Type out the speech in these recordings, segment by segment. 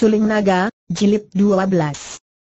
Suling Naga, Jilid 12.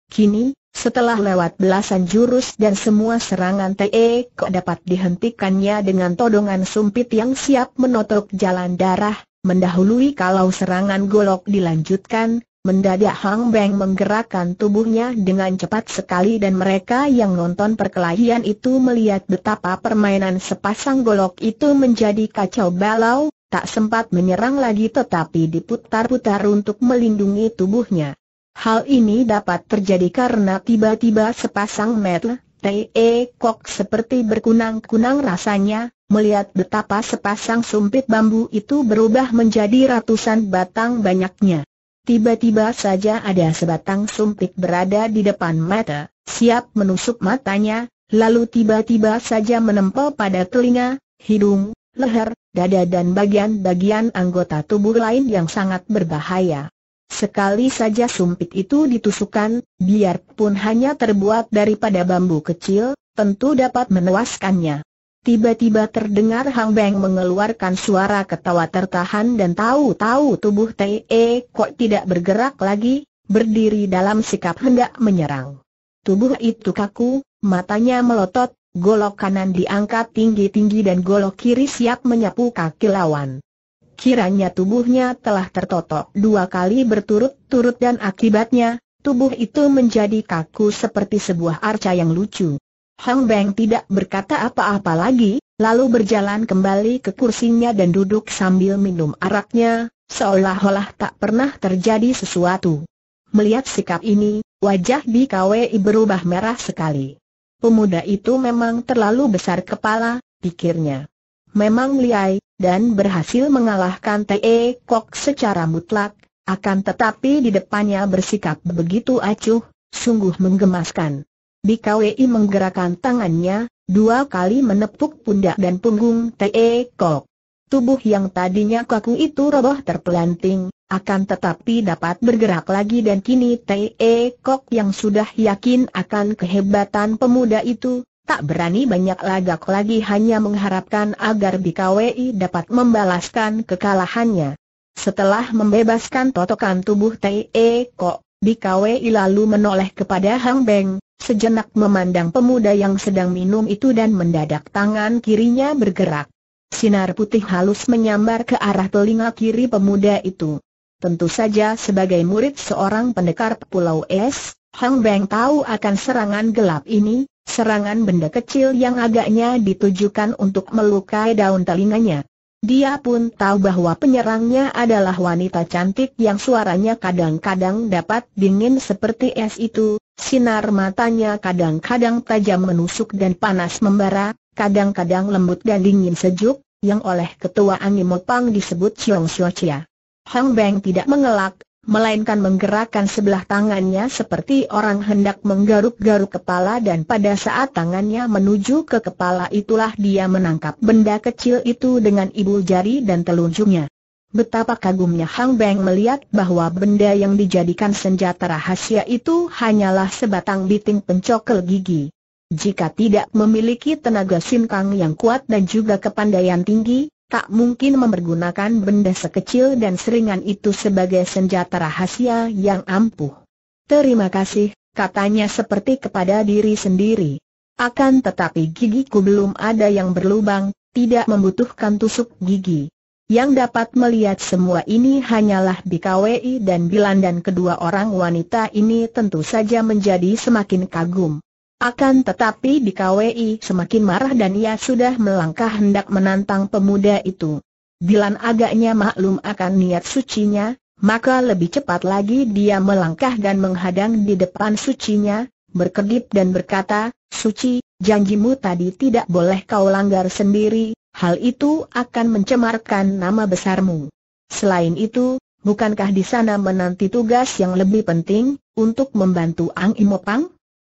Kini, setelah lewat belasan jurus dan semua serangan TE kok dapat dihentikannya dengan todongan sumpit yang siap menotok jalan darah, mendahului kalau serangan golok dilanjutkan, mendadak Hang Beng menggerakkan tubuhnya dengan cepat sekali dan mereka yang nonton perkelahian itu melihat betapa permainan sepasang golok itu menjadi kacau balau, Tak sempat menyerang lagi tetapi diputar-putar untuk melindungi tubuhnya. Hal ini dapat terjadi karena tiba-tiba sepasang mata T.E. E Kok seperti berkunang-kunang rasanya, melihat betapa sepasang sumpit bambu itu berubah menjadi ratusan batang banyaknya. Tiba-tiba saja ada sebatang sumpit berada di depan mata, siap menusuk matanya, lalu tiba-tiba saja menempel pada telinga, hidung, leher, dada dan bagian-bagian anggota tubuh lain yang sangat berbahaya. Sekali saja sumpit itu ditusukkan, biarpun hanya terbuat daripada bambu kecil, tentu dapat menewaskannya. Tiba-tiba terdengar Hang Beng mengeluarkan suara ketawa tertahan dan tahu-tahu tubuh T.E. E kok tidak bergerak lagi, berdiri dalam sikap hendak menyerang. Tubuh itu kaku, matanya melotot, Golok kanan diangkat tinggi-tinggi dan golok kiri siap menyapu kaki lawan. Kiranya tubuhnya telah tertotok dua kali berturut-turut dan akibatnya, tubuh itu menjadi kaku seperti sebuah arca yang lucu. Hang Beng tidak berkata apa-apa lagi, lalu berjalan kembali ke kursinya dan duduk sambil minum araknya, seolah-olah tak pernah terjadi sesuatu. Melihat sikap ini, wajah Bi Kwei berubah merah sekali pemuda itu memang terlalu besar kepala, pikirnya. Memang liai, dan berhasil mengalahkan T.E. Kok secara mutlak, akan tetapi di depannya bersikap begitu acuh, sungguh menggemaskan. BKWI menggerakkan tangannya, dua kali menepuk pundak dan punggung T.E. Kok. Tubuh yang tadinya kaku itu roboh terpelanting, akan tetapi dapat bergerak lagi dan kini T.E. Kok yang sudah yakin akan kehebatan pemuda itu, tak berani banyak lagak lagi hanya mengharapkan agar BKWI dapat membalaskan kekalahannya. Setelah membebaskan totokan tubuh T.E. Kok, BKWI lalu menoleh kepada Hang Beng, sejenak memandang pemuda yang sedang minum itu dan mendadak tangan kirinya bergerak. Sinar putih halus menyambar ke arah telinga kiri pemuda itu. Tentu saja sebagai murid seorang pendekar Pulau Es, Hang Beng tahu akan serangan gelap ini, serangan benda kecil yang agaknya ditujukan untuk melukai daun telinganya. Dia pun tahu bahwa penyerangnya adalah wanita cantik yang suaranya kadang-kadang dapat dingin seperti es itu, sinar matanya kadang-kadang tajam menusuk dan panas membara, kadang-kadang lembut dan dingin sejuk, yang oleh ketua angin Angimopang disebut Chiong Shuo Chia. Hang Beng tidak mengelak, melainkan menggerakkan sebelah tangannya seperti orang hendak menggaruk-garuk kepala dan pada saat tangannya menuju ke kepala itulah dia menangkap benda kecil itu dengan ibu jari dan telunjuknya. Betapa kagumnya Hang Beng melihat bahwa benda yang dijadikan senjata rahasia itu hanyalah sebatang biting pencokel gigi. Jika tidak memiliki tenaga sinkang yang kuat dan juga kepandaian tinggi, tak mungkin mempergunakan benda sekecil dan seringan itu sebagai senjata rahasia yang ampuh. Terima kasih, katanya seperti kepada diri sendiri. Akan tetapi gigiku belum ada yang berlubang, tidak membutuhkan tusuk gigi. Yang dapat melihat semua ini hanyalah BKWI dan Bilan dan kedua orang wanita ini tentu saja menjadi semakin kagum. Akan tetapi di KWI semakin marah dan ia sudah melangkah hendak menantang pemuda itu. Dilan agaknya maklum akan niat sucinya, maka lebih cepat lagi dia melangkah dan menghadang di depan sucinya, berkedip dan berkata, Suci, janjimu tadi tidak boleh kau langgar sendiri, hal itu akan mencemarkan nama besarmu. Selain itu, bukankah di sana menanti tugas yang lebih penting, untuk membantu Ang Imopang?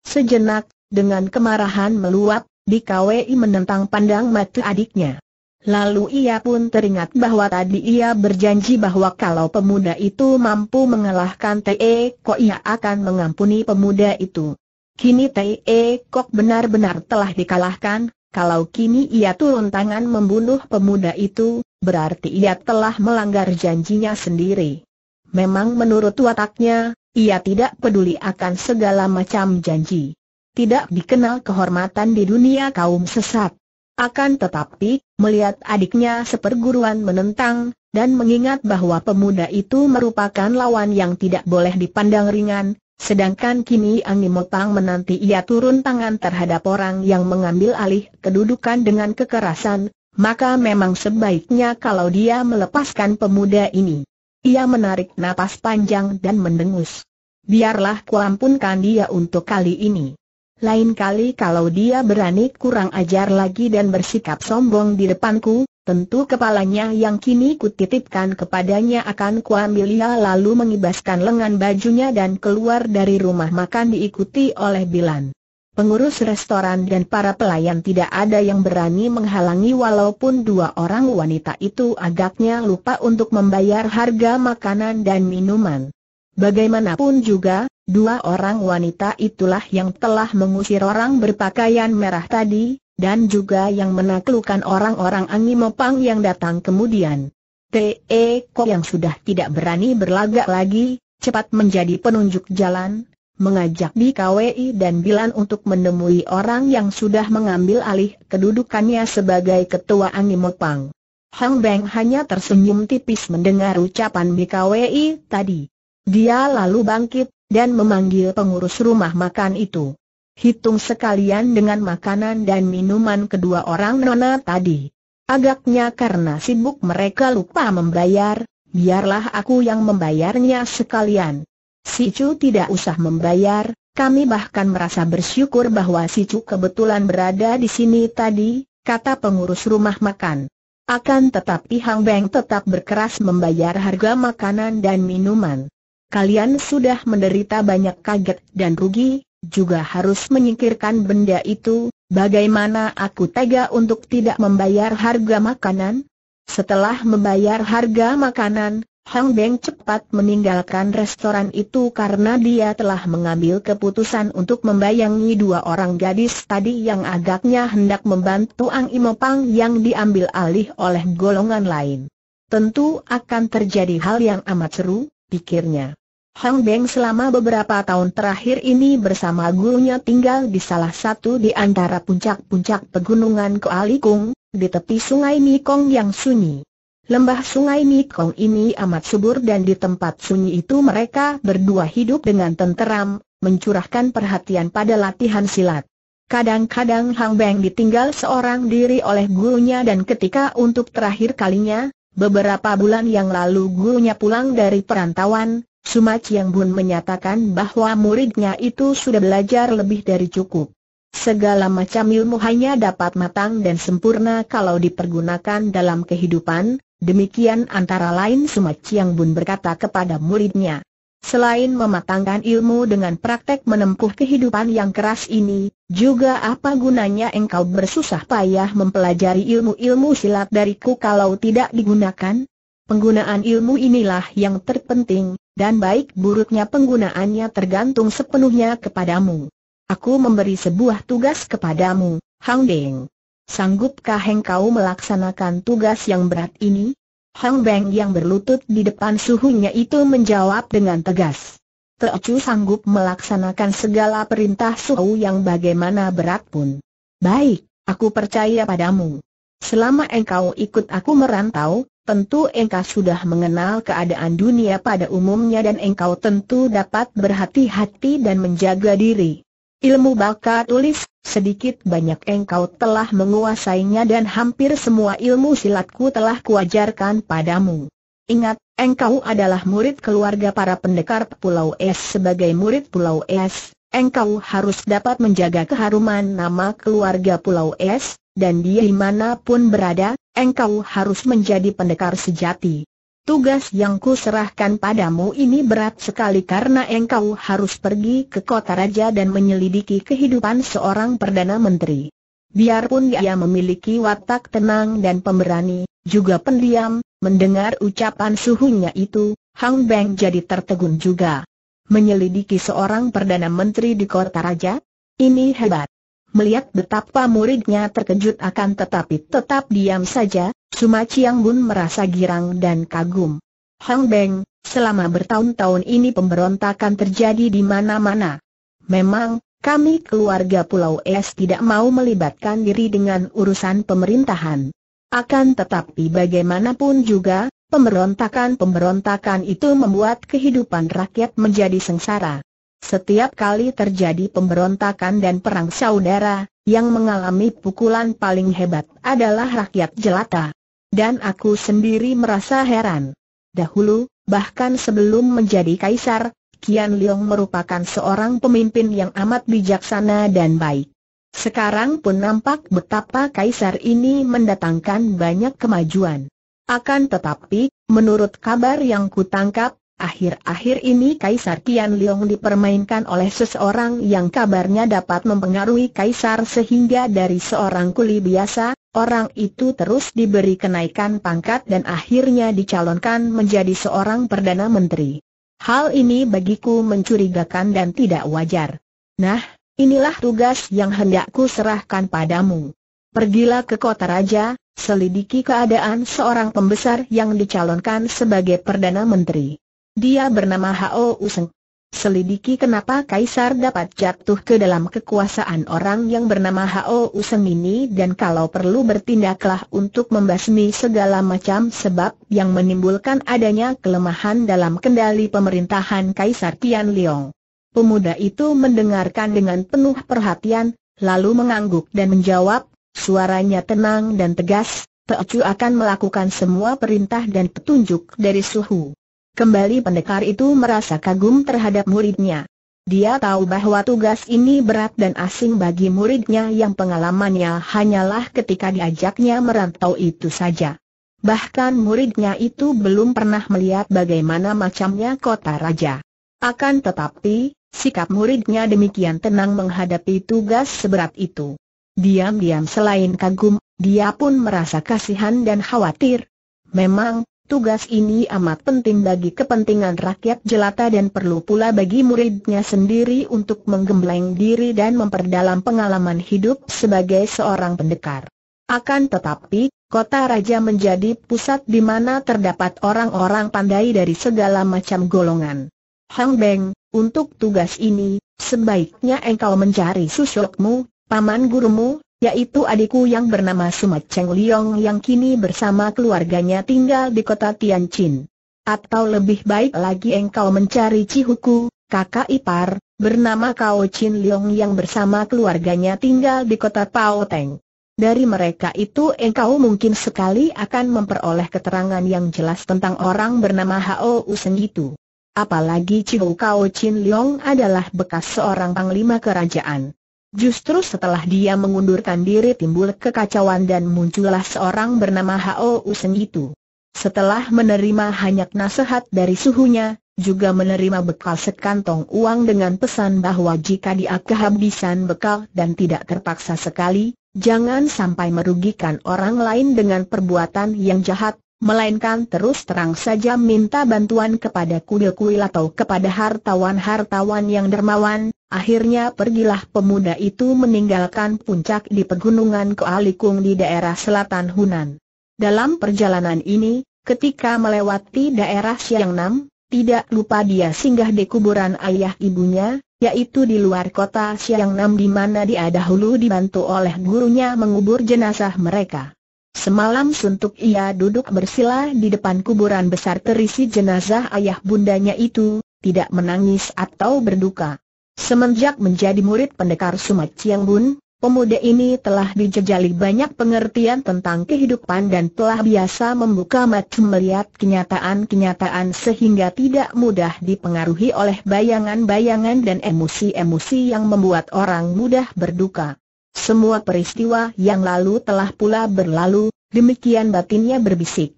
Sejenak, dengan kemarahan meluap, di DKWI menentang pandang mata adiknya. Lalu ia pun teringat bahwa tadi ia berjanji bahwa kalau pemuda itu mampu mengalahkan T.E. Kok ia akan mengampuni pemuda itu. Kini T.E. Kok benar-benar telah dikalahkan, kalau kini ia turun tangan membunuh pemuda itu, berarti ia telah melanggar janjinya sendiri. Memang menurut wataknya, ia tidak peduli akan segala macam janji tidak dikenal kehormatan di dunia kaum sesat. Akan tetapi, melihat adiknya seperguruan menentang, dan mengingat bahwa pemuda itu merupakan lawan yang tidak boleh dipandang ringan, sedangkan kini Angin Motang menanti ia turun tangan terhadap orang yang mengambil alih kedudukan dengan kekerasan, maka memang sebaiknya kalau dia melepaskan pemuda ini. Ia menarik napas panjang dan mendengus. Biarlah kuampunkan dia untuk kali ini. Lain kali kalau dia berani kurang ajar lagi dan bersikap sombong di depanku, tentu kepalanya yang kini kutitipkan kepadanya akan kuambil ia lalu mengibaskan lengan bajunya dan keluar dari rumah makan diikuti oleh Bilan. Pengurus restoran dan para pelayan tidak ada yang berani menghalangi walaupun dua orang wanita itu agaknya lupa untuk membayar harga makanan dan minuman. Bagaimanapun juga, dua orang wanita itulah yang telah mengusir orang berpakaian merah tadi, dan juga yang menaklukkan orang-orang Angimopang yang datang kemudian. T.E. E, Ko yang sudah tidak berani berlagak lagi, cepat menjadi penunjuk jalan, mengajak BKWI dan Bilan untuk menemui orang yang sudah mengambil alih kedudukannya sebagai ketua Angimopang. Hang Beng hanya tersenyum tipis mendengar ucapan BKWI tadi. Dia lalu bangkit, dan memanggil pengurus rumah makan itu. Hitung sekalian dengan makanan dan minuman kedua orang nona tadi. Agaknya karena sibuk mereka lupa membayar, biarlah aku yang membayarnya sekalian. Si Chu tidak usah membayar, kami bahkan merasa bersyukur bahwa si Chu kebetulan berada di sini tadi, kata pengurus rumah makan. Akan tetapi Hang Beng tetap berkeras membayar harga makanan dan minuman kalian sudah menderita banyak kaget dan rugi, juga harus menyingkirkan benda itu, bagaimana aku tega untuk tidak membayar harga makanan? Setelah membayar harga makanan, Hang Beng cepat meninggalkan restoran itu karena dia telah mengambil keputusan untuk membayangi dua orang gadis tadi yang agaknya hendak membantu Ang Imopang yang diambil alih oleh golongan lain. Tentu akan terjadi hal yang amat seru, pikirnya. Hang Beng selama beberapa tahun terakhir ini bersama gurunya tinggal di salah satu di antara puncak-puncak pegunungan Koalikung, di tepi sungai Mekong yang sunyi. Lembah sungai Mekong ini amat subur dan di tempat sunyi itu mereka berdua hidup dengan tenteram, mencurahkan perhatian pada latihan silat. Kadang-kadang Hang Beng ditinggal seorang diri oleh gurunya dan ketika untuk terakhir kalinya, Beberapa bulan yang lalu gurunya pulang dari perantauan, Suma Chiang Bun menyatakan bahwa muridnya itu sudah belajar lebih dari cukup. Segala macam ilmu hanya dapat matang dan sempurna kalau dipergunakan dalam kehidupan, demikian antara lain Suma Chiang Bun berkata kepada muridnya. Selain mematangkan ilmu dengan praktek menempuh kehidupan yang keras ini, juga apa gunanya engkau bersusah payah mempelajari ilmu-ilmu silat dariku kalau tidak digunakan? Penggunaan ilmu inilah yang terpenting, dan baik buruknya penggunaannya tergantung sepenuhnya kepadamu. Aku memberi sebuah tugas kepadamu, Hang Deng. Sanggupkah engkau melaksanakan tugas yang berat ini? Hang Beng yang berlutut di depan suhunya itu menjawab dengan tegas. Teocu sanggup melaksanakan segala perintah suhu yang bagaimana berat pun. Baik, aku percaya padamu. Selama engkau ikut aku merantau, Tentu engkau sudah mengenal keadaan dunia pada umumnya dan engkau tentu dapat berhati-hati dan menjaga diri. Ilmu baka tulis, sedikit banyak engkau telah menguasainya dan hampir semua ilmu silatku telah kuajarkan padamu. Ingat, engkau adalah murid keluarga para pendekar Pulau Es sebagai murid Pulau Es. Engkau harus dapat menjaga keharuman nama keluarga Pulau Es, dan dia dimanapun berada, engkau harus menjadi pendekar sejati. Tugas yang kuserahkan padamu ini berat sekali karena engkau harus pergi ke kota raja dan menyelidiki kehidupan seorang Perdana Menteri. Biarpun dia memiliki watak tenang dan pemberani, juga pendiam, mendengar ucapan suhunya itu, Hang Beng jadi tertegun juga. Menyelidiki seorang Perdana Menteri di kota raja? Ini hebat. Melihat betapa muridnya terkejut akan tetapi tetap diam saja, Cuma Chiang Bun merasa girang dan kagum. Hang Beng, selama bertahun-tahun ini pemberontakan terjadi di mana-mana. Memang, kami keluarga Pulau Es tidak mau melibatkan diri dengan urusan pemerintahan. Akan tetapi bagaimanapun juga, pemberontakan-pemberontakan itu membuat kehidupan rakyat menjadi sengsara. Setiap kali terjadi pemberontakan dan perang saudara, yang mengalami pukulan paling hebat adalah rakyat jelata. Dan aku sendiri merasa heran. Dahulu, bahkan sebelum menjadi kaisar, Kian Liang merupakan seorang pemimpin yang amat bijaksana dan baik. Sekarang pun nampak betapa kaisar ini mendatangkan banyak kemajuan. Akan tetapi, menurut kabar yang kutangkap, Akhir-akhir ini Kaisar Tian Liong dipermainkan oleh seseorang yang kabarnya dapat mempengaruhi Kaisar sehingga dari seorang kuli biasa, orang itu terus diberi kenaikan pangkat dan akhirnya dicalonkan menjadi seorang Perdana Menteri. Hal ini bagiku mencurigakan dan tidak wajar. Nah, inilah tugas yang hendakku serahkan padamu. Pergilah ke kota raja, selidiki keadaan seorang pembesar yang dicalonkan sebagai Perdana Menteri. Dia bernama Hao Useng. Selidiki kenapa Kaisar dapat jatuh ke dalam kekuasaan orang yang bernama Hao Useng ini dan kalau perlu bertindaklah untuk membasmi segala macam sebab yang menimbulkan adanya kelemahan dalam kendali pemerintahan Kaisar Tian Liong. Pemuda itu mendengarkan dengan penuh perhatian, lalu mengangguk dan menjawab, suaranya tenang dan tegas, Teocu akan melakukan semua perintah dan petunjuk dari Suhu. Kembali pendekar itu merasa kagum terhadap muridnya. Dia tahu bahwa tugas ini berat dan asing bagi muridnya yang pengalamannya hanyalah ketika diajaknya merantau itu saja. Bahkan muridnya itu belum pernah melihat bagaimana macamnya kota raja. Akan tetapi, sikap muridnya demikian tenang menghadapi tugas seberat itu. Diam-diam selain kagum, dia pun merasa kasihan dan khawatir. Memang, Tugas ini amat penting bagi kepentingan rakyat jelata dan perlu pula bagi muridnya sendiri untuk menggembleng diri dan memperdalam pengalaman hidup sebagai seorang pendekar. Akan tetapi, kota raja menjadi pusat di mana terdapat orang-orang pandai dari segala macam golongan. Hang Beng, untuk tugas ini, sebaiknya engkau mencari susukmu, paman gurumu, yaitu adikku yang bernama Sumat Cheng Liong yang kini bersama keluarganya tinggal di kota Tianjin. Atau lebih baik lagi engkau mencari Cihuku, kakak ipar, bernama Kao Chin Liong yang bersama keluarganya tinggal di kota Pao Teng. Dari mereka itu engkau mungkin sekali akan memperoleh keterangan yang jelas tentang orang bernama Hao Useng itu. Apalagi Cihu Kao Chin Liong adalah bekas seorang panglima kerajaan. Justru setelah dia mengundurkan diri timbul kekacauan dan muncullah seorang bernama Hao Useng itu. Setelah menerima banyak nasihat dari suhunya, juga menerima bekal sekantong uang dengan pesan bahwa jika dia kehabisan bekal dan tidak terpaksa sekali, jangan sampai merugikan orang lain dengan perbuatan yang jahat, melainkan terus terang saja minta bantuan kepada kuil-kuil atau kepada hartawan-hartawan yang dermawan, Akhirnya pergilah pemuda itu meninggalkan puncak di pegunungan Koalikung di daerah selatan Hunan. Dalam perjalanan ini, ketika melewati daerah Xiangnam, tidak lupa dia singgah di kuburan ayah ibunya, yaitu di luar kota Xiangnam di mana dia dahulu dibantu oleh gurunya mengubur jenazah mereka. Semalam suntuk ia duduk bersila di depan kuburan besar terisi jenazah ayah bundanya itu, tidak menangis atau berduka. Semenjak menjadi murid pendekar Sumat Chiang Bun, pemuda ini telah dijejali banyak pengertian tentang kehidupan dan telah biasa membuka mata melihat kenyataan-kenyataan sehingga tidak mudah dipengaruhi oleh bayangan-bayangan dan emosi-emosi yang membuat orang mudah berduka. Semua peristiwa yang lalu telah pula berlalu, demikian batinnya berbisik.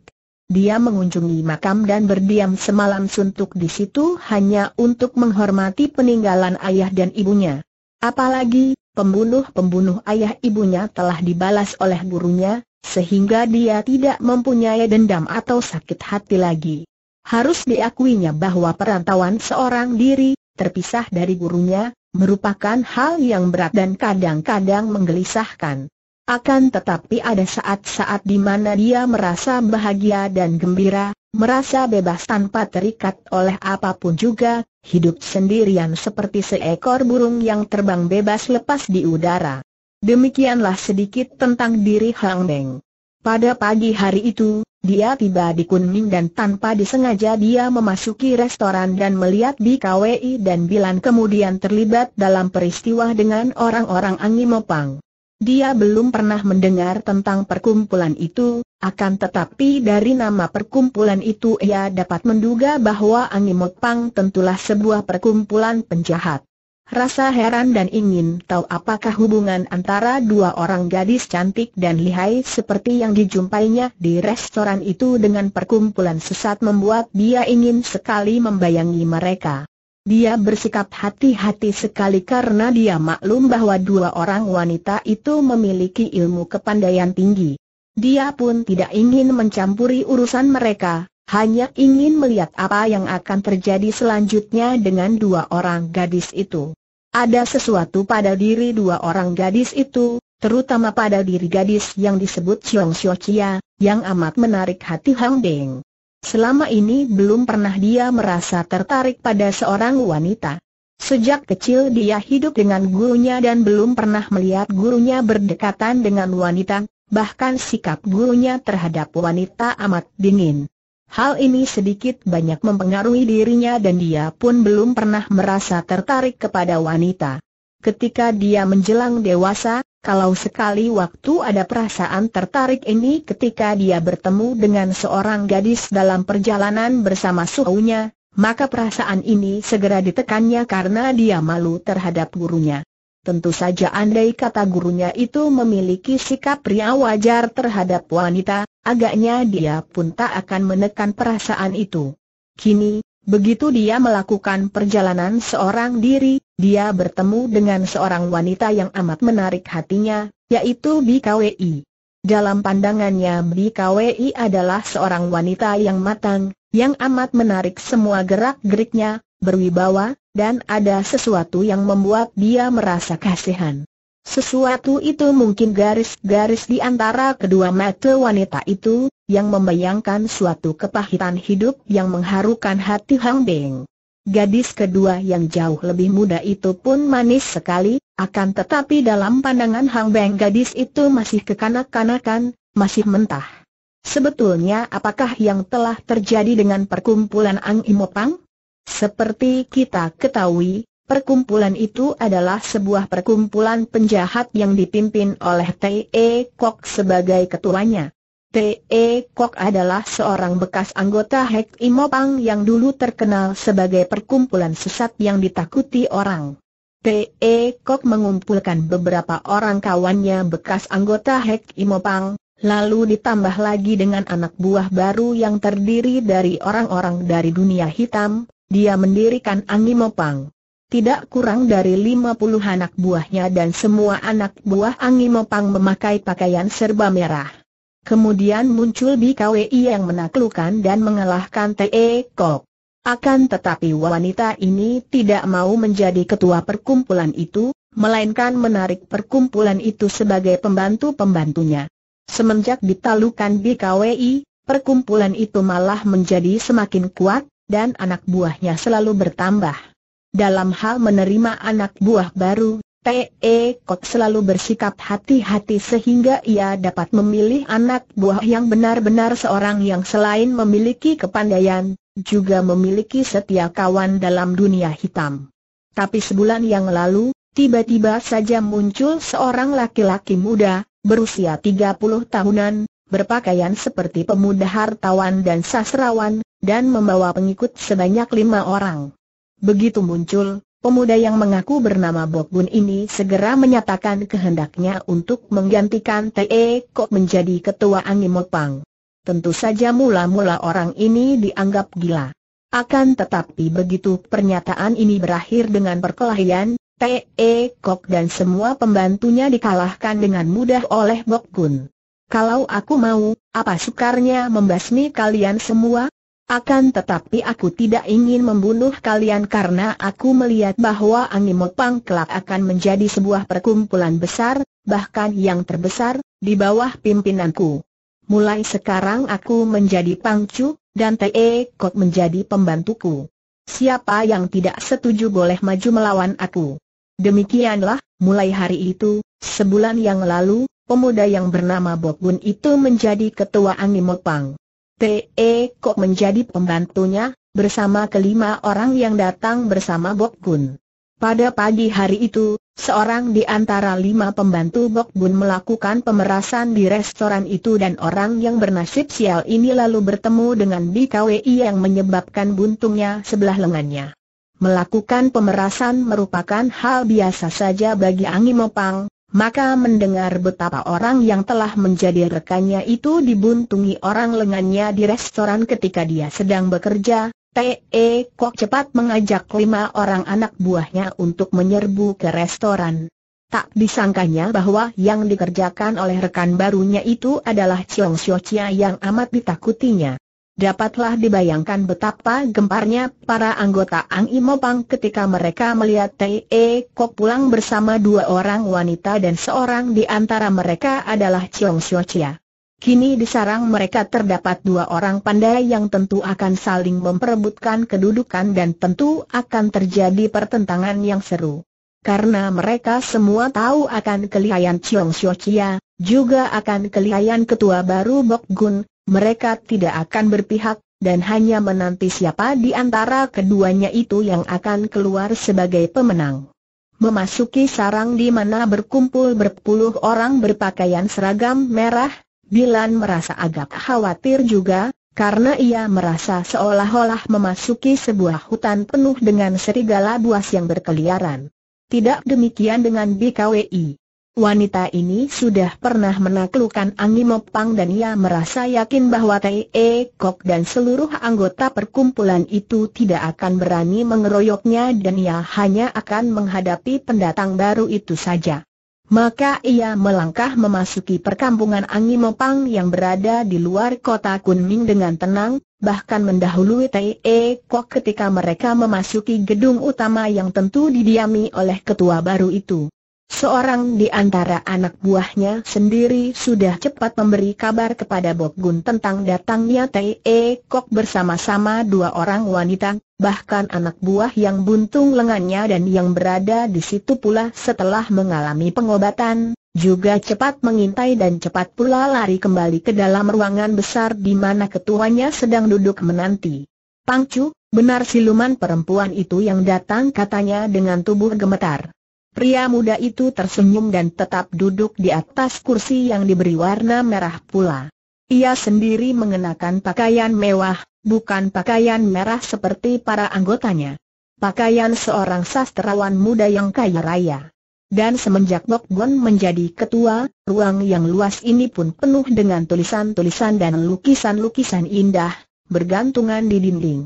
Dia mengunjungi makam dan berdiam semalam suntuk di situ hanya untuk menghormati peninggalan ayah dan ibunya. Apalagi, pembunuh-pembunuh ayah ibunya telah dibalas oleh gurunya, sehingga dia tidak mempunyai dendam atau sakit hati lagi. Harus diakuinya bahwa perantauan seorang diri, terpisah dari gurunya, merupakan hal yang berat dan kadang-kadang menggelisahkan. Akan tetapi ada saat-saat di mana dia merasa bahagia dan gembira, merasa bebas tanpa terikat oleh apapun juga, hidup sendirian seperti seekor burung yang terbang bebas lepas di udara. Demikianlah sedikit tentang diri Hang Deng. Pada pagi hari itu, dia tiba di Kunming dan tanpa disengaja dia memasuki restoran dan melihat BKWI dan Bilan kemudian terlibat dalam peristiwa dengan orang-orang Mopang. Dia belum pernah mendengar tentang perkumpulan itu, akan tetapi dari nama perkumpulan itu ia dapat menduga bahwa Angimot Pang tentulah sebuah perkumpulan penjahat. Rasa heran dan ingin tahu apakah hubungan antara dua orang gadis cantik dan lihai seperti yang dijumpainya di restoran itu dengan perkumpulan sesat membuat dia ingin sekali membayangi mereka. Dia bersikap hati-hati sekali karena dia maklum bahwa dua orang wanita itu memiliki ilmu kepandaian tinggi. Dia pun tidak ingin mencampuri urusan mereka, hanya ingin melihat apa yang akan terjadi selanjutnya dengan dua orang gadis itu. Ada sesuatu pada diri dua orang gadis itu, terutama pada diri gadis yang disebut Xiong Xiao Chia, yang amat menarik hati Hang Deng. Selama ini belum pernah dia merasa tertarik pada seorang wanita. Sejak kecil dia hidup dengan gurunya dan belum pernah melihat gurunya berdekatan dengan wanita, bahkan sikap gurunya terhadap wanita amat dingin. Hal ini sedikit banyak mempengaruhi dirinya dan dia pun belum pernah merasa tertarik kepada wanita. Ketika dia menjelang dewasa, kalau sekali waktu ada perasaan tertarik ini ketika dia bertemu dengan seorang gadis dalam perjalanan bersama suhunya, maka perasaan ini segera ditekannya karena dia malu terhadap gurunya. Tentu saja andai kata gurunya itu memiliki sikap pria wajar terhadap wanita, agaknya dia pun tak akan menekan perasaan itu. Kini, begitu dia melakukan perjalanan seorang diri, dia bertemu dengan seorang wanita yang amat menarik hatinya, yaitu BKWI. Dalam pandangannya BKWI adalah seorang wanita yang matang, yang amat menarik semua gerak-geriknya, berwibawa, dan ada sesuatu yang membuat dia merasa kasihan. Sesuatu itu mungkin garis-garis di antara kedua mata wanita itu, yang membayangkan suatu kepahitan hidup yang mengharukan hati Hang Beng. Gadis kedua yang jauh lebih muda itu pun manis sekali, akan tetapi dalam pandangan Hang Beng gadis itu masih kekanak-kanakan, masih mentah. Sebetulnya apakah yang telah terjadi dengan perkumpulan Ang Imopang? Seperti kita ketahui, Perkumpulan itu adalah sebuah perkumpulan penjahat yang dipimpin oleh T.E. Kok sebagai ketuanya. T.E. Kok adalah seorang bekas anggota Hek Imopang yang dulu terkenal sebagai perkumpulan sesat yang ditakuti orang. T.E. Kok mengumpulkan beberapa orang kawannya bekas anggota Hek Imopang, lalu ditambah lagi dengan anak buah baru yang terdiri dari orang-orang dari dunia hitam, dia mendirikan Angimopang. Tidak kurang dari 50 anak buahnya dan semua anak buah Angimopang memakai pakaian serba merah. Kemudian muncul BKWI yang menaklukkan dan mengalahkan T.E. Kok. Akan tetapi wanita ini tidak mau menjadi ketua perkumpulan itu, melainkan menarik perkumpulan itu sebagai pembantu-pembantunya. Semenjak ditalukan BKWI, perkumpulan itu malah menjadi semakin kuat, dan anak buahnya selalu bertambah. Dalam hal menerima anak buah baru, P.E. Kot selalu bersikap hati-hati sehingga ia dapat memilih anak buah yang benar-benar seorang yang selain memiliki kepandaian, juga memiliki setia kawan dalam dunia hitam. Tapi sebulan yang lalu, tiba-tiba saja muncul seorang laki-laki muda, berusia 30 tahunan, berpakaian seperti pemuda hartawan dan sastrawan, dan membawa pengikut sebanyak lima orang. Begitu muncul, Pemuda yang mengaku bernama Bokbun ini segera menyatakan kehendaknya untuk menggantikan Te Kok menjadi ketua Angin Mopang. Tentu saja mula-mula orang ini dianggap gila. Akan tetapi begitu pernyataan ini berakhir dengan perkelahian, Te Kok dan semua pembantunya dikalahkan dengan mudah oleh Bokbun. Kalau aku mau, apa sukarnya membasmi kalian semua? Akan tetapi aku tidak ingin membunuh kalian karena aku melihat bahwa Angimopang kelak akan menjadi sebuah perkumpulan besar, bahkan yang terbesar, di bawah pimpinanku. Mulai sekarang aku menjadi pangcu, dan Te Kok menjadi pembantuku. Siapa yang tidak setuju boleh maju melawan aku. Demikianlah, mulai hari itu, sebulan yang lalu, pemuda yang bernama Bok itu menjadi ketua Angimopang. T.E. Kok menjadi pembantunya, bersama kelima orang yang datang bersama Bok Gun. Pada pagi hari itu, seorang di antara lima pembantu Bok Gun melakukan pemerasan di restoran itu dan orang yang bernasib sial ini lalu bertemu dengan BKWI yang menyebabkan buntungnya sebelah lengannya. Melakukan pemerasan merupakan hal biasa saja bagi Angimopang, maka mendengar betapa orang yang telah menjadi rekannya itu dibuntungi orang lengannya di restoran ketika dia sedang bekerja, T.E. Kok cepat mengajak lima orang anak buahnya untuk menyerbu ke restoran. Tak disangkanya bahwa yang dikerjakan oleh rekan barunya itu adalah Chiong Xiao Chia yang amat ditakutinya. Dapatlah dibayangkan betapa gemparnya para anggota Ang Imopang ketika mereka melihat Tei e Kok pulang bersama dua orang wanita dan seorang di antara mereka adalah Chiong Xiu Chia. Kini di sarang mereka terdapat dua orang pandai yang tentu akan saling memperebutkan kedudukan dan tentu akan terjadi pertentangan yang seru. Karena mereka semua tahu akan kelihayan Chiong Xiu Chia, juga akan kelihayan ketua baru Bok Gun, mereka tidak akan berpihak, dan hanya menanti siapa di antara keduanya itu yang akan keluar sebagai pemenang. Memasuki sarang di mana berkumpul berpuluh orang berpakaian seragam merah, Bilan merasa agak khawatir juga, karena ia merasa seolah-olah memasuki sebuah hutan penuh dengan serigala buas yang berkeliaran. Tidak demikian dengan BKWI. Wanita ini sudah pernah menaklukkan Angimopang dan ia merasa yakin bahwa E Kok dan seluruh anggota perkumpulan itu tidak akan berani mengeroyoknya dan ia hanya akan menghadapi pendatang baru itu saja. Maka ia melangkah memasuki perkampungan Angimopang yang berada di luar kota Kunming dengan tenang, bahkan mendahului E Kok ketika mereka memasuki gedung utama yang tentu didiami oleh ketua baru itu. Seorang di antara anak buahnya sendiri sudah cepat memberi kabar kepada Bob Gun tentang datangnya Tai e Kok bersama-sama dua orang wanita, bahkan anak buah yang buntung lengannya dan yang berada di situ pula setelah mengalami pengobatan, juga cepat mengintai dan cepat pula lari kembali ke dalam ruangan besar di mana ketuanya sedang duduk menanti. Pangcu, benar siluman perempuan itu yang datang katanya dengan tubuh gemetar. Pria muda itu tersenyum dan tetap duduk di atas kursi yang diberi warna merah pula. Ia sendiri mengenakan pakaian mewah, bukan pakaian merah seperti para anggotanya. Pakaian seorang sastrawan muda yang kaya raya. Dan semenjak Bok Gon menjadi ketua, ruang yang luas ini pun penuh dengan tulisan-tulisan dan lukisan-lukisan indah, bergantungan di dinding.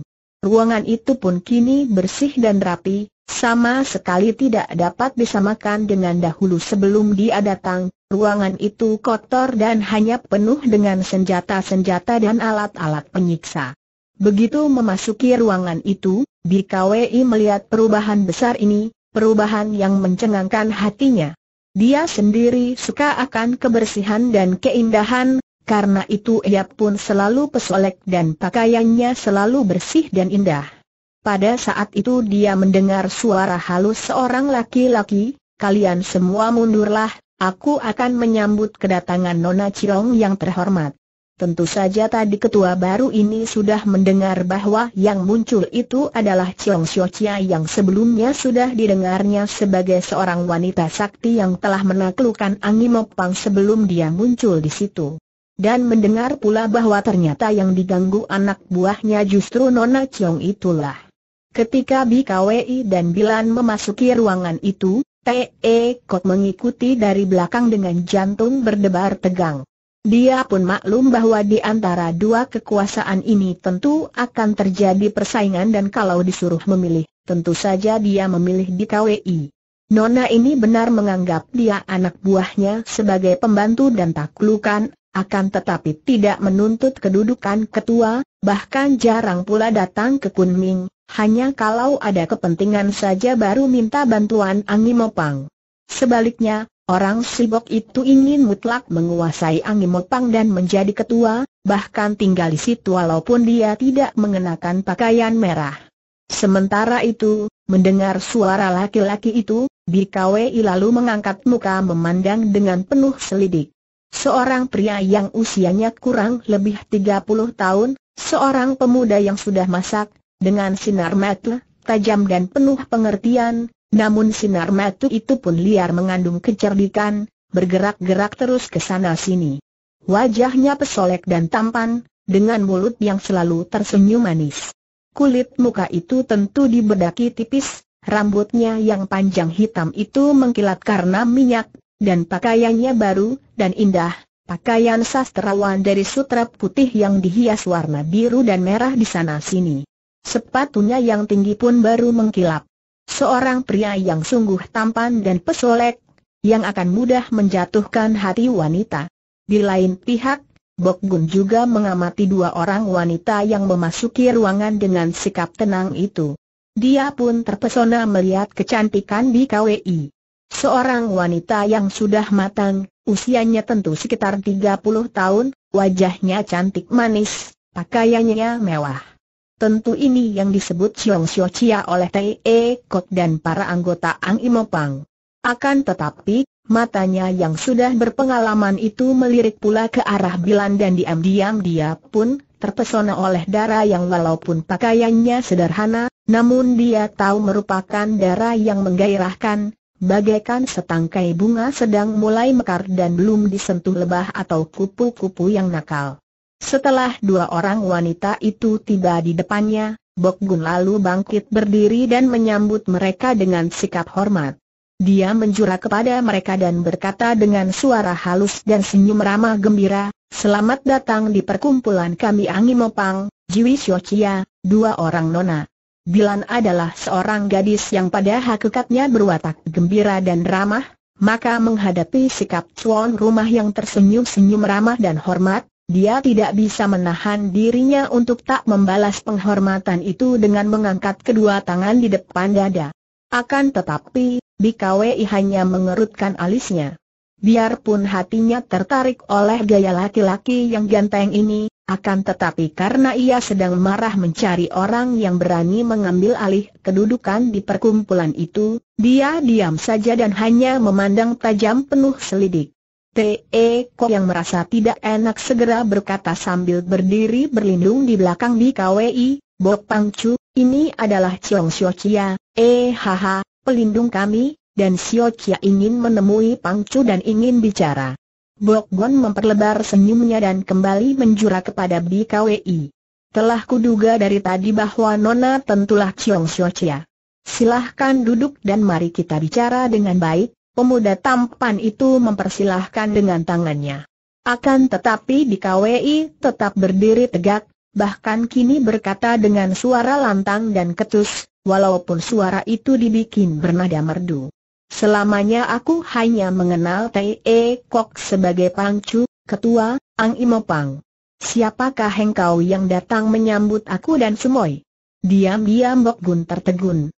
Ruangan itu pun kini bersih dan rapi, sama sekali tidak dapat disamakan dengan dahulu sebelum dia datang, ruangan itu kotor dan hanya penuh dengan senjata-senjata dan alat-alat penyiksa. Begitu memasuki ruangan itu, BKWI melihat perubahan besar ini, perubahan yang mencengangkan hatinya. Dia sendiri suka akan kebersihan dan keindahan, karena itu ia pun selalu pesolek dan pakaiannya selalu bersih dan indah. Pada saat itu dia mendengar suara halus seorang laki-laki, kalian semua mundurlah, aku akan menyambut kedatangan Nona Ciong yang terhormat. Tentu saja tadi ketua baru ini sudah mendengar bahwa yang muncul itu adalah Ciong Xiao yang sebelumnya sudah didengarnya sebagai seorang wanita sakti yang telah menaklukkan Angimopang sebelum dia muncul di situ. Dan mendengar pula bahwa ternyata yang diganggu anak buahnya justru Nona Ciong itulah. Ketika BKWI dan Bilan memasuki ruangan itu, T.E. Kot mengikuti dari belakang dengan jantung berdebar tegang. Dia pun maklum bahwa di antara dua kekuasaan ini tentu akan terjadi persaingan dan kalau disuruh memilih, tentu saja dia memilih di KWI. Nona ini benar menganggap dia anak buahnya sebagai pembantu dan taklukan, akan tetapi tidak menuntut kedudukan ketua, bahkan jarang pula datang ke Kunming, hanya kalau ada kepentingan saja baru minta bantuan Angi Mopang. Sebaliknya, orang Sibok itu ingin mutlak menguasai Angi Mopang dan menjadi ketua, bahkan tinggal di situ walaupun dia tidak mengenakan pakaian merah. Sementara itu, mendengar suara laki-laki itu, BKWI lalu mengangkat muka memandang dengan penuh selidik. Seorang pria yang usianya kurang lebih 30 tahun, seorang pemuda yang sudah masak, dengan sinar mata, tajam dan penuh pengertian, namun sinar mata itu pun liar mengandung kecerdikan, bergerak-gerak terus ke sana-sini. Wajahnya pesolek dan tampan, dengan mulut yang selalu tersenyum manis. Kulit muka itu tentu dibedaki tipis, rambutnya yang panjang hitam itu mengkilat karena minyak, dan pakaiannya baru dan indah, pakaian sastrawan dari sutra putih yang dihias warna biru dan merah di sana-sini. Sepatunya yang tinggi pun baru mengkilap. Seorang pria yang sungguh tampan dan pesolek, yang akan mudah menjatuhkan hati wanita. Di lain pihak, Bok Gun juga mengamati dua orang wanita yang memasuki ruangan dengan sikap tenang itu. Dia pun terpesona melihat kecantikan di KWI. Seorang wanita yang sudah matang, usianya tentu sekitar 30 tahun, wajahnya cantik manis, pakaiannya mewah. Tentu ini yang disebut Xiong Xiao Chia oleh E Kot dan para anggota Ang Imopang. Akan tetapi, matanya yang sudah berpengalaman itu melirik pula ke arah Bilan dan diam-diam dia pun terpesona oleh darah yang walaupun pakaiannya sederhana, namun dia tahu merupakan darah yang menggairahkan, bagaikan setangkai bunga sedang mulai mekar dan belum disentuh lebah atau kupu-kupu yang nakal. Setelah dua orang wanita itu tiba di depannya, Bok Gun lalu bangkit berdiri dan menyambut mereka dengan sikap hormat. Dia menjura kepada mereka dan berkata dengan suara halus dan senyum ramah gembira, Selamat datang di perkumpulan kami Angi Mopang, Jiwi Xiochia, dua orang nona. Bilan adalah seorang gadis yang pada hakikatnya berwatak gembira dan ramah, maka menghadapi sikap cuan rumah yang tersenyum-senyum ramah dan hormat, dia tidak bisa menahan dirinya untuk tak membalas penghormatan itu dengan mengangkat kedua tangan di depan dada. Akan tetapi, Bikawi hanya mengerutkan alisnya. Biarpun hatinya tertarik oleh gaya laki-laki yang ganteng ini, akan tetapi karena ia sedang marah mencari orang yang berani mengambil alih kedudukan di perkumpulan itu, dia diam saja dan hanya memandang tajam penuh selidik. T.E. Ko yang merasa tidak enak segera berkata sambil berdiri berlindung di belakang di KWI, Bok Pang Chu, ini adalah Chiong Sio Chia, eh haha, pelindung kami, dan Sio Chia ingin menemui Pang Chu dan ingin bicara. Bok Gon memperlebar senyumnya dan kembali menjura kepada BKWI. Telah kuduga dari tadi bahwa Nona tentulah Chiong Sio Chia. Silahkan duduk dan mari kita bicara dengan baik, pemuda tampan itu mempersilahkan dengan tangannya. Akan tetapi di KWI tetap berdiri tegak, bahkan kini berkata dengan suara lantang dan ketus, walaupun suara itu dibikin bernada merdu. Selamanya aku hanya mengenal T.E. E Kok sebagai Pangcu, Ketua, Ang Imopang. Siapakah engkau yang datang menyambut aku dan Semoy? Diam-diam Bok Gun tertegun.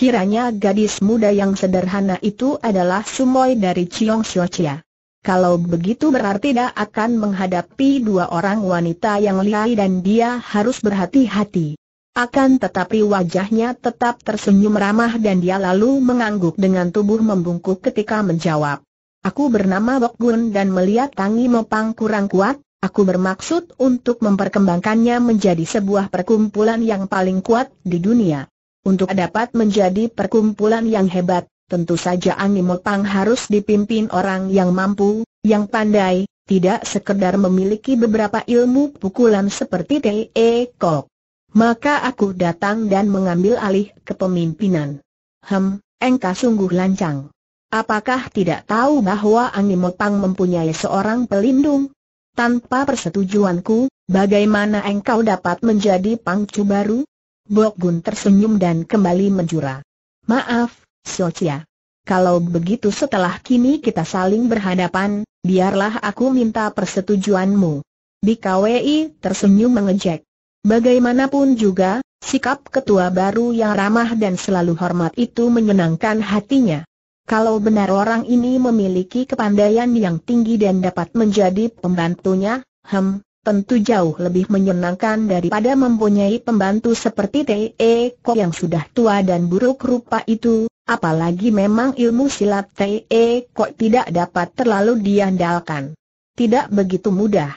Kiranya gadis muda yang sederhana itu adalah Sumoy dari Chiong Siochia. Kalau begitu berarti dia akan menghadapi dua orang wanita yang lihai dan dia harus berhati-hati. Akan tetapi wajahnya tetap tersenyum ramah dan dia lalu mengangguk dengan tubuh membungkuk ketika menjawab. Aku bernama Bok Gun dan melihat Tangi Mopang kurang kuat, Aku bermaksud untuk memperkembangkannya menjadi sebuah perkumpulan yang paling kuat di dunia. Untuk dapat menjadi perkumpulan yang hebat, tentu saja Animo Pang harus dipimpin orang yang mampu, yang pandai, tidak sekedar memiliki beberapa ilmu pukulan seperti T.E. Kok. Maka aku datang dan mengambil alih kepemimpinan. Hem, engkau sungguh lancang. Apakah tidak tahu bahwa Animo Pang mempunyai seorang pelindung? Tanpa persetujuanku, bagaimana engkau dapat menjadi pangcu baru? Bok Gun tersenyum dan kembali menjura. Maaf, Socia. Kalau begitu setelah kini kita saling berhadapan, biarlah aku minta persetujuanmu. BKWI tersenyum mengejek. Bagaimanapun juga, sikap ketua baru yang ramah dan selalu hormat itu menyenangkan hatinya. Kalau benar orang ini memiliki kepandaian yang tinggi dan dapat menjadi pembantunya, hem, tentu jauh lebih menyenangkan daripada mempunyai pembantu seperti T.E. Ko yang sudah tua dan buruk rupa itu, apalagi memang ilmu silat T.E. Ko tidak dapat terlalu diandalkan. Tidak begitu mudah.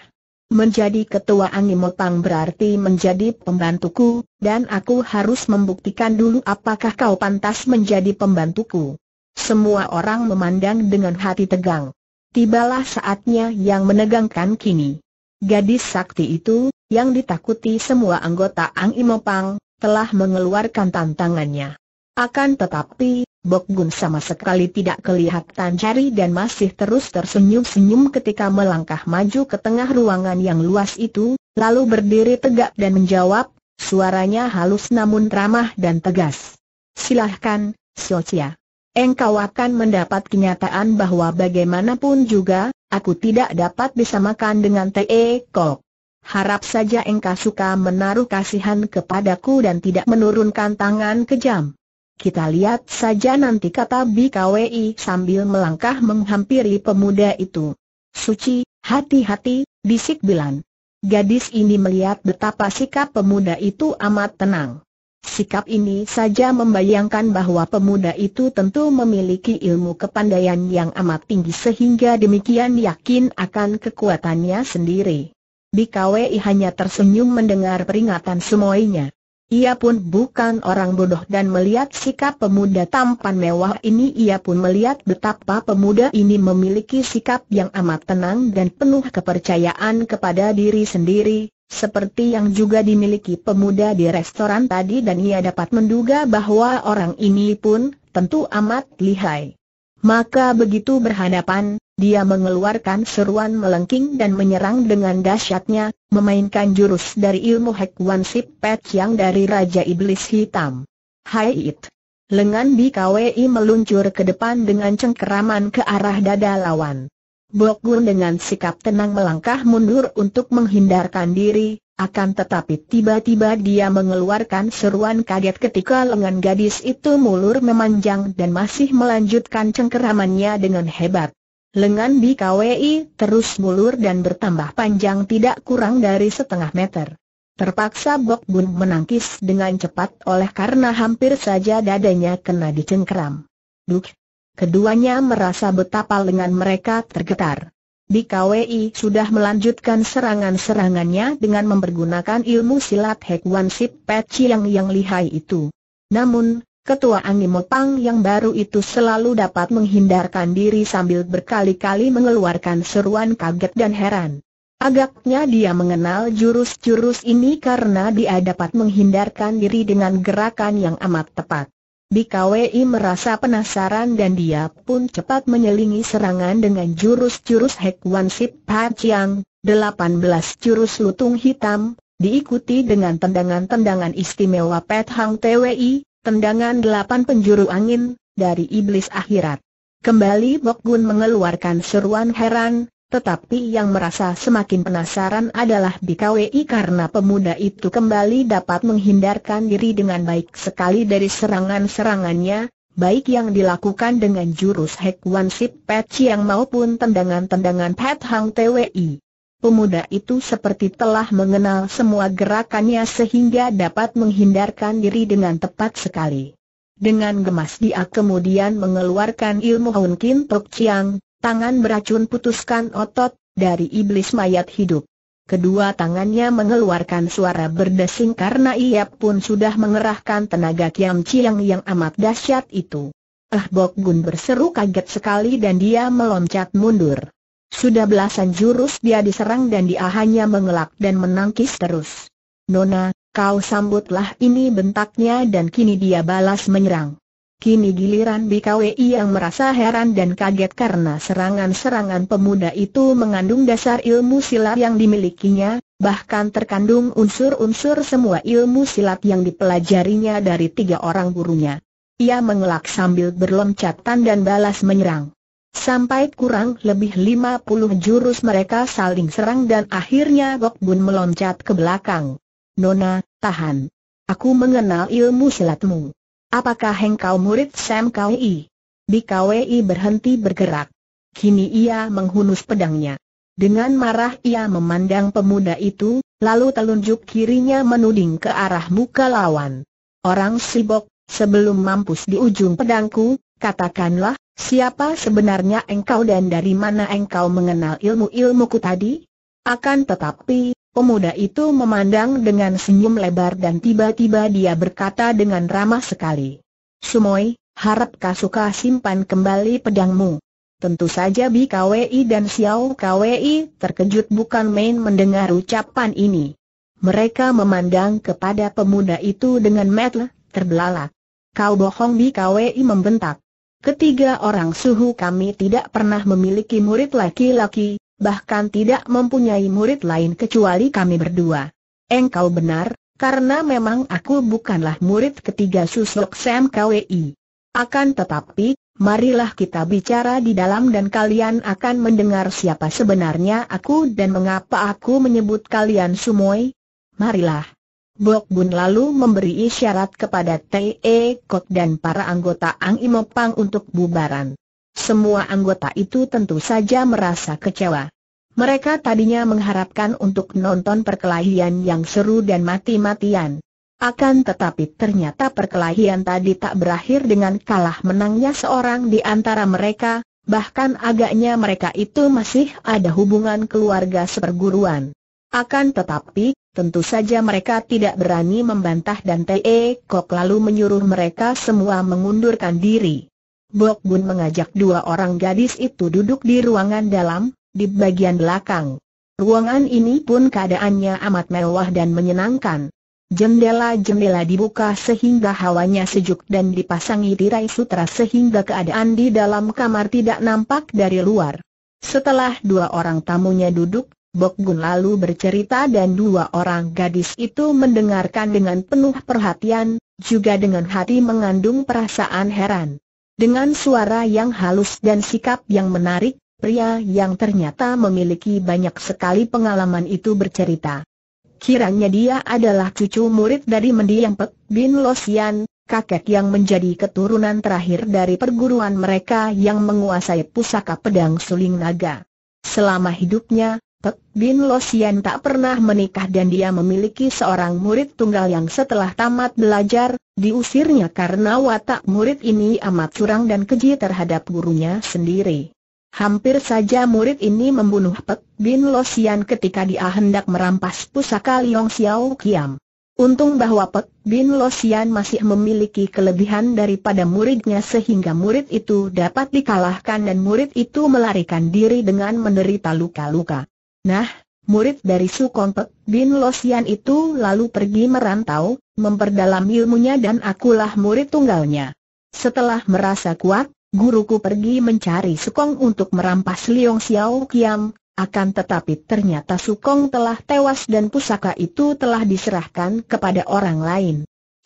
Menjadi ketua Angimotang berarti menjadi pembantuku, dan aku harus membuktikan dulu apakah kau pantas menjadi pembantuku. Semua orang memandang dengan hati tegang. Tibalah saatnya yang menegangkan kini. Gadis sakti itu, yang ditakuti semua anggota Ang Imopang, telah mengeluarkan tantangannya. Akan tetapi, Bok Gun sama sekali tidak kelihatan cari dan masih terus tersenyum-senyum ketika melangkah maju ke tengah ruangan yang luas itu, lalu berdiri tegak dan menjawab, suaranya halus namun ramah dan tegas. Silahkan, Socia. Engkau akan mendapat kenyataan bahwa bagaimanapun juga, Aku tidak dapat disamakan dengan T.E. Kok. Harap saja engkau suka menaruh kasihan kepadaku dan tidak menurunkan tangan kejam. Kita lihat saja nanti kata BKWI sambil melangkah menghampiri pemuda itu. Suci, hati-hati, bisik Bilan. Gadis ini melihat betapa sikap pemuda itu amat tenang. Sikap ini saja membayangkan bahwa pemuda itu tentu memiliki ilmu kepandaian yang amat tinggi sehingga demikian yakin akan kekuatannya sendiri. Bikawi hanya tersenyum mendengar peringatan semuanya. Ia pun bukan orang bodoh dan melihat sikap pemuda tampan mewah ini ia pun melihat betapa pemuda ini memiliki sikap yang amat tenang dan penuh kepercayaan kepada diri sendiri, seperti yang juga dimiliki pemuda di restoran tadi dan ia dapat menduga bahwa orang ini pun tentu amat lihai. Maka begitu berhadapan, dia mengeluarkan seruan melengking dan menyerang dengan dahsyatnya, memainkan jurus dari ilmu Hek Wan Sip Pet yang dari Raja Iblis Hitam. Hai It! Lengan BKWI meluncur ke depan dengan cengkeraman ke arah dada lawan. Bok Gun dengan sikap tenang melangkah mundur untuk menghindarkan diri, akan tetapi tiba-tiba dia mengeluarkan seruan kaget ketika lengan gadis itu mulur memanjang dan masih melanjutkan cengkeramannya dengan hebat. Lengan di BKWI terus mulur dan bertambah panjang tidak kurang dari setengah meter. Terpaksa Bok Gun menangkis dengan cepat oleh karena hampir saja dadanya kena dicengkeram. Duk, Keduanya merasa betapa lengan mereka tergetar. Di KWI sudah melanjutkan serangan-serangannya dengan mempergunakan ilmu silat Hek Wan Peci yang yang lihai itu. Namun, Ketua Angimopang yang baru itu selalu dapat menghindarkan diri sambil berkali-kali mengeluarkan seruan kaget dan heran. Agaknya dia mengenal jurus-jurus ini karena dia dapat menghindarkan diri dengan gerakan yang amat tepat. BKWI merasa penasaran dan dia pun cepat menyelingi serangan dengan jurus-jurus Hek Wan Sip Pa Chiang, 18 jurus lutung hitam, diikuti dengan tendangan-tendangan istimewa Pet Hang TWI, tendangan 8 penjuru angin, dari iblis akhirat. Kembali Bok Gun mengeluarkan seruan heran, tetapi yang merasa semakin penasaran adalah BKWI karena pemuda itu kembali dapat menghindarkan diri dengan baik sekali dari serangan-serangannya, baik yang dilakukan dengan jurus Hek Wan Sip Pet Chiang maupun tendangan-tendangan Pet Hang TWI. Pemuda itu seperti telah mengenal semua gerakannya sehingga dapat menghindarkan diri dengan tepat sekali. Dengan gemas dia kemudian mengeluarkan ilmu Hun Kin Tok Chiang, Tangan beracun putuskan otot, dari iblis mayat hidup. Kedua tangannya mengeluarkan suara berdesing karena ia pun sudah mengerahkan tenaga Kiam Chiang yang amat dahsyat itu. Ah Bok Gun berseru kaget sekali dan dia meloncat mundur. Sudah belasan jurus dia diserang dan dia hanya mengelak dan menangkis terus. Nona, kau sambutlah ini bentaknya dan kini dia balas menyerang. Kini giliran BKWI yang merasa heran dan kaget karena serangan-serangan pemuda itu mengandung dasar ilmu silat yang dimilikinya, bahkan terkandung unsur-unsur semua ilmu silat yang dipelajarinya dari tiga orang gurunya. Ia mengelak sambil berloncatan dan balas menyerang. Sampai kurang lebih lima puluh jurus mereka saling serang dan akhirnya Gok Bun meloncat ke belakang. Nona, tahan. Aku mengenal ilmu silatmu. Apakah engkau murid Sam Kwi? Di Kwi berhenti bergerak. Kini ia menghunus pedangnya. Dengan marah ia memandang pemuda itu, lalu telunjuk kirinya menuding ke arah muka lawan. Orang sibok, sebelum mampus di ujung pedangku, katakanlah, siapa sebenarnya engkau dan dari mana engkau mengenal ilmu-ilmuku tadi? Akan tetapi, Pemuda itu memandang dengan senyum lebar dan tiba-tiba dia berkata dengan ramah sekali. Sumoi, harap suka simpan kembali pedangmu. Tentu saja Bi KWI dan Xiao KWI terkejut bukan main mendengar ucapan ini. Mereka memandang kepada pemuda itu dengan metel, terbelalak. Kau bohong Bi KWI membentak. Ketiga orang suhu kami tidak pernah memiliki murid laki-laki, bahkan tidak mempunyai murid lain kecuali kami berdua. Engkau benar, karena memang aku bukanlah murid ketiga Susok Sam KWI. Akan tetapi, marilah kita bicara di dalam dan kalian akan mendengar siapa sebenarnya aku dan mengapa aku menyebut kalian Sumoy. Marilah. Bok Bun lalu memberi isyarat kepada T.E. Kot dan para anggota Ang Imopang untuk bubaran. Semua anggota itu tentu saja merasa kecewa. Mereka tadinya mengharapkan untuk nonton perkelahian yang seru dan mati-matian. Akan tetapi ternyata perkelahian tadi tak berakhir dengan kalah menangnya seorang di antara mereka, bahkan agaknya mereka itu masih ada hubungan keluarga seperguruan. Akan tetapi, tentu saja mereka tidak berani membantah dan T.E. Kok lalu menyuruh mereka semua mengundurkan diri. Bok Bun mengajak dua orang gadis itu duduk di ruangan dalam, di bagian belakang. Ruangan ini pun keadaannya amat mewah dan menyenangkan. Jendela-jendela dibuka sehingga hawanya sejuk dan dipasangi tirai sutra sehingga keadaan di dalam kamar tidak nampak dari luar. Setelah dua orang tamunya duduk, Bok Gun lalu bercerita dan dua orang gadis itu mendengarkan dengan penuh perhatian, juga dengan hati mengandung perasaan heran. Dengan suara yang halus dan sikap yang menarik, pria yang ternyata memiliki banyak sekali pengalaman itu bercerita. Kiranya dia adalah cucu murid dari mendiang Pek Bin Losian, kakek yang menjadi keturunan terakhir dari perguruan mereka yang menguasai pusaka pedang suling naga. Selama hidupnya, Pek Bin Losian tak pernah menikah dan dia memiliki seorang murid tunggal yang setelah tamat belajar, diusirnya karena watak murid ini amat curang dan keji terhadap gurunya sendiri. Hampir saja murid ini membunuh Pek Bin Losian ketika dia hendak merampas pusaka Liong Xiao Kiam. Untung bahwa Pek Bin Losian masih memiliki kelebihan daripada muridnya sehingga murid itu dapat dikalahkan dan murid itu melarikan diri dengan menderita luka-luka. Nah, murid dari Sukong Bin Losian itu lalu pergi merantau, memperdalam ilmunya dan akulah murid tunggalnya. Setelah merasa kuat, guruku pergi mencari Sukong untuk merampas Liong Xiao Kiam, akan tetapi ternyata Sukong telah tewas dan pusaka itu telah diserahkan kepada orang lain.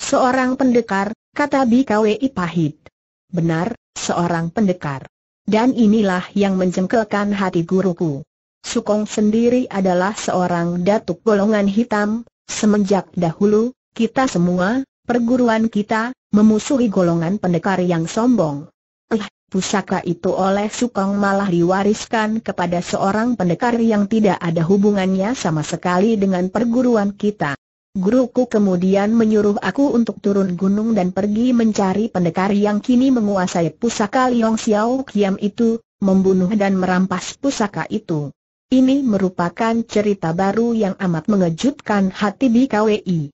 Seorang pendekar, kata Bikawi pahit. Benar, seorang pendekar. Dan inilah yang menjengkelkan hati guruku. Sukong sendiri adalah seorang datuk golongan hitam, semenjak dahulu, kita semua, perguruan kita, memusuhi golongan pendekar yang sombong. Eh, pusaka itu oleh Sukong malah diwariskan kepada seorang pendekar yang tidak ada hubungannya sama sekali dengan perguruan kita. Guruku kemudian menyuruh aku untuk turun gunung dan pergi mencari pendekar yang kini menguasai pusaka Liong Xiao Kiam itu, membunuh dan merampas pusaka itu. Ini merupakan cerita baru yang amat mengejutkan hati BKWI.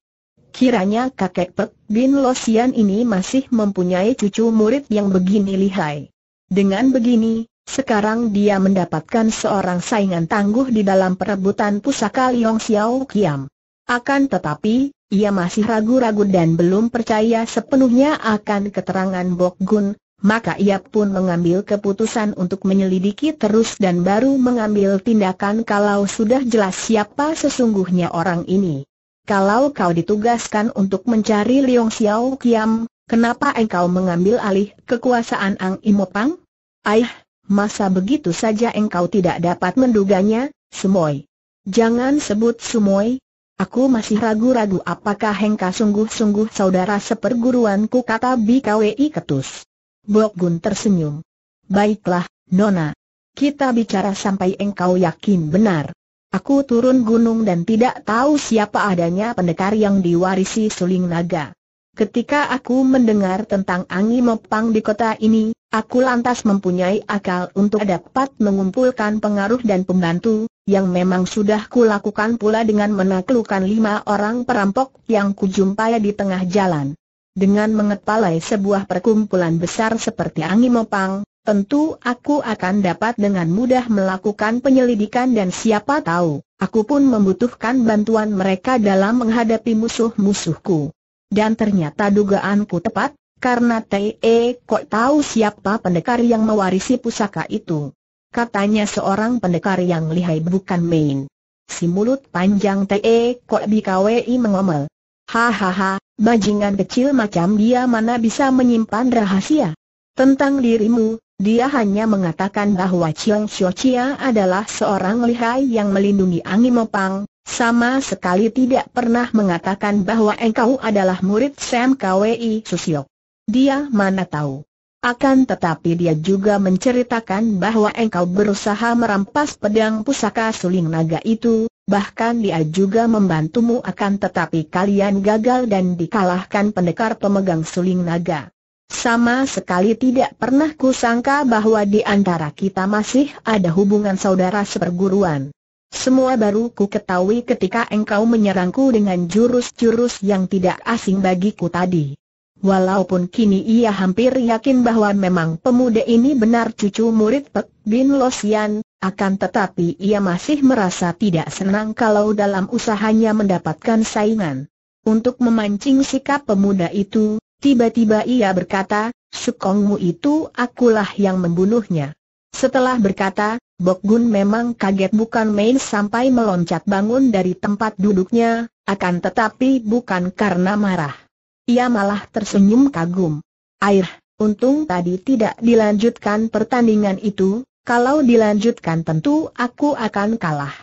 Kiranya kakek Pek Bin Losian ini masih mempunyai cucu murid yang begini lihai. Dengan begini, sekarang dia mendapatkan seorang saingan tangguh di dalam perebutan pusaka Liong Xiao Kiam. Akan tetapi, ia masih ragu-ragu dan belum percaya sepenuhnya akan keterangan Bok Gun, maka ia pun mengambil keputusan untuk menyelidiki terus dan baru mengambil tindakan kalau sudah jelas siapa sesungguhnya orang ini. Kalau kau ditugaskan untuk mencari Liong Xiao Kiam, kenapa engkau mengambil alih kekuasaan Ang Imopang? Aih, masa begitu saja engkau tidak dapat menduganya, Sumoy? Jangan sebut Sumoy, Aku masih ragu-ragu apakah Hengka sungguh-sungguh saudara seperguruanku kata BKWI Ketus. Bok Gun tersenyum. Baiklah, Nona. Kita bicara sampai engkau yakin benar. Aku turun gunung dan tidak tahu siapa adanya pendekar yang diwarisi suling naga. Ketika aku mendengar tentang Angi Mopang di kota ini, aku lantas mempunyai akal untuk dapat mengumpulkan pengaruh dan pembantu, yang memang sudah kulakukan pula dengan menaklukkan lima orang perampok yang kujumpai di tengah jalan. Dengan mengepalai sebuah perkumpulan besar seperti angin mopang, tentu aku akan dapat dengan mudah melakukan penyelidikan dan siapa tahu, aku pun membutuhkan bantuan mereka dalam menghadapi musuh-musuhku. Dan ternyata dugaanku tepat, karena T.E. kok tahu siapa pendekar yang mewarisi pusaka itu. Katanya seorang pendekar yang lihai bukan main. Si mulut panjang T.E. kok BKWI mengomel. Hahaha, bajingan kecil macam dia mana bisa menyimpan rahasia. Tentang dirimu, dia hanya mengatakan bahwa Chiang Xiu adalah seorang lihai yang melindungi Angin Mopang, sama sekali tidak pernah mengatakan bahwa engkau adalah murid Sam Kwei Susio. Dia mana tahu. Akan tetapi dia juga menceritakan bahwa engkau berusaha merampas pedang pusaka suling naga itu, Bahkan dia juga membantumu akan tetapi kalian gagal dan dikalahkan pendekar pemegang suling naga. Sama sekali tidak pernah kusangka bahwa di antara kita masih ada hubungan saudara seperguruan. Semua baru ku ketahui ketika engkau menyerangku dengan jurus-jurus yang tidak asing bagiku tadi. Walaupun kini ia hampir yakin bahwa memang pemuda ini benar cucu murid Pek Bin Losian, akan tetapi ia masih merasa tidak senang kalau dalam usahanya mendapatkan saingan. Untuk memancing sikap pemuda itu, tiba-tiba ia berkata, Sukongmu itu akulah yang membunuhnya. Setelah berkata, Bok Gun memang kaget bukan main sampai meloncat bangun dari tempat duduknya, akan tetapi bukan karena marah. Ia malah tersenyum kagum. Air, untung tadi tidak dilanjutkan pertandingan itu, kalau dilanjutkan tentu aku akan kalah.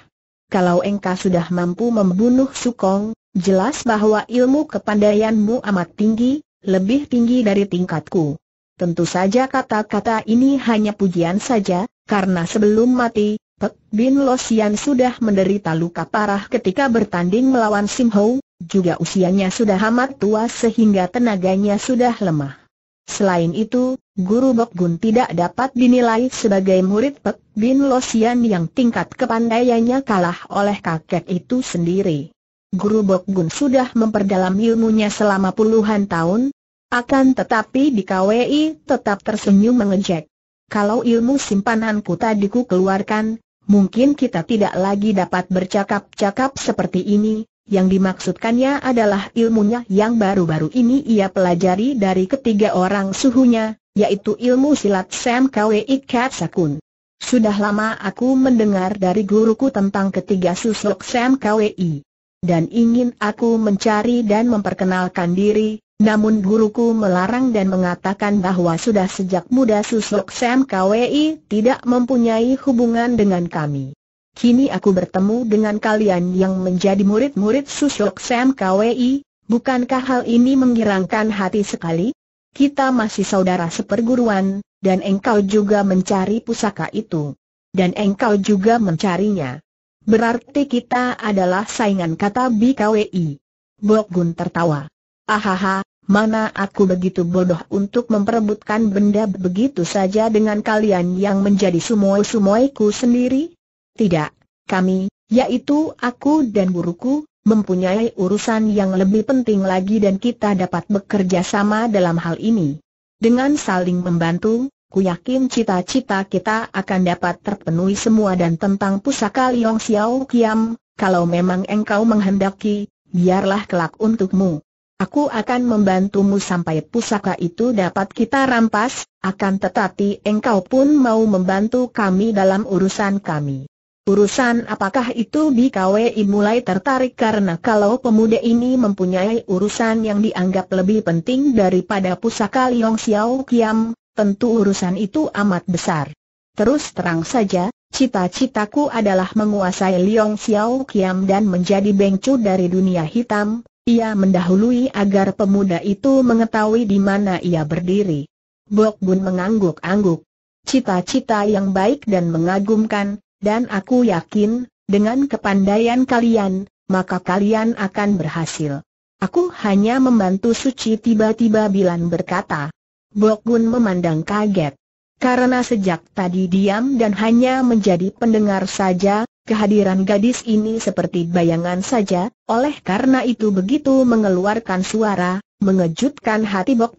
Kalau engkau sudah mampu membunuh Sukong, jelas bahwa ilmu kepandaianmu amat tinggi, lebih tinggi dari tingkatku. Tentu saja kata-kata ini hanya pujian saja, karena sebelum mati, Pek Bin Losian sudah menderita luka parah ketika bertanding melawan Sim Hou, juga usianya sudah amat tua sehingga tenaganya sudah lemah. Selain itu, Guru Bok Gun tidak dapat dinilai sebagai murid Pek Bin Losian yang tingkat kepandaiannya kalah oleh kakek itu sendiri. Guru Bok Gun sudah memperdalam ilmunya selama puluhan tahun, akan tetapi di KWI tetap tersenyum mengejek. Kalau ilmu simpananku tadiku keluarkan, mungkin kita tidak lagi dapat bercakap-cakap seperti ini, yang dimaksudkannya adalah ilmunya yang baru-baru ini ia pelajari dari ketiga orang suhunya, yaitu ilmu silat Sam Kwei Kat Sakun. Sudah lama aku mendengar dari guruku tentang ketiga susuk Sam Kwei. Dan ingin aku mencari dan memperkenalkan diri, namun guruku melarang dan mengatakan bahwa sudah sejak muda susuk Sam Kwei tidak mempunyai hubungan dengan kami kini aku bertemu dengan kalian yang menjadi murid-murid Susok Sam KWI, bukankah hal ini menggirangkan hati sekali? Kita masih saudara seperguruan, dan engkau juga mencari pusaka itu. Dan engkau juga mencarinya. Berarti kita adalah saingan kata BKWI. Bok Gun tertawa. Ahaha, Mana aku begitu bodoh untuk memperebutkan benda begitu saja dengan kalian yang menjadi sumoi-sumoiku sendiri? Tidak, kami, yaitu aku dan buruku, mempunyai urusan yang lebih penting lagi dan kita dapat bekerja sama dalam hal ini. Dengan saling membantu, ku yakin cita-cita kita akan dapat terpenuhi semua dan tentang pusaka Liong Xiao Kiam, kalau memang engkau menghendaki, biarlah kelak untukmu. Aku akan membantumu sampai pusaka itu dapat kita rampas, akan tetapi engkau pun mau membantu kami dalam urusan kami. Urusan apakah itu BKWI mulai tertarik karena kalau pemuda ini mempunyai urusan yang dianggap lebih penting daripada pusaka Liong Xiao Kiam, tentu urusan itu amat besar. Terus terang saja, cita-citaku adalah menguasai Liong Xiao Kiam dan menjadi bengcu dari dunia hitam, ia mendahului agar pemuda itu mengetahui di mana ia berdiri. Bok Bun mengangguk-angguk. Cita-cita yang baik dan mengagumkan, dan aku yakin, dengan kepandaian kalian, maka kalian akan berhasil. Aku hanya membantu Suci tiba-tiba Bilan berkata. Bok memandang kaget. Karena sejak tadi diam dan hanya menjadi pendengar saja, kehadiran gadis ini seperti bayangan saja, oleh karena itu begitu mengeluarkan suara, mengejutkan hati Bok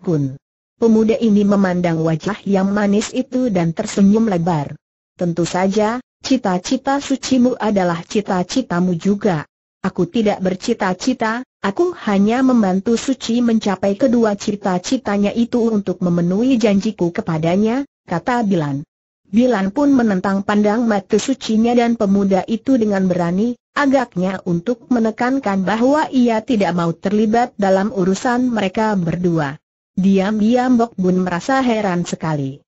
Pemuda ini memandang wajah yang manis itu dan tersenyum lebar. Tentu saja, Cita-cita sucimu adalah cita-citamu juga. Aku tidak bercita-cita, aku hanya membantu Suci mencapai kedua cita-citanya itu untuk memenuhi janjiku kepadanya, kata Bilan. Bilan pun menentang pandang mata sucinya dan pemuda itu dengan berani, agaknya untuk menekankan bahwa ia tidak mau terlibat dalam urusan mereka berdua. Diam-diam Bok Bun merasa heran sekali.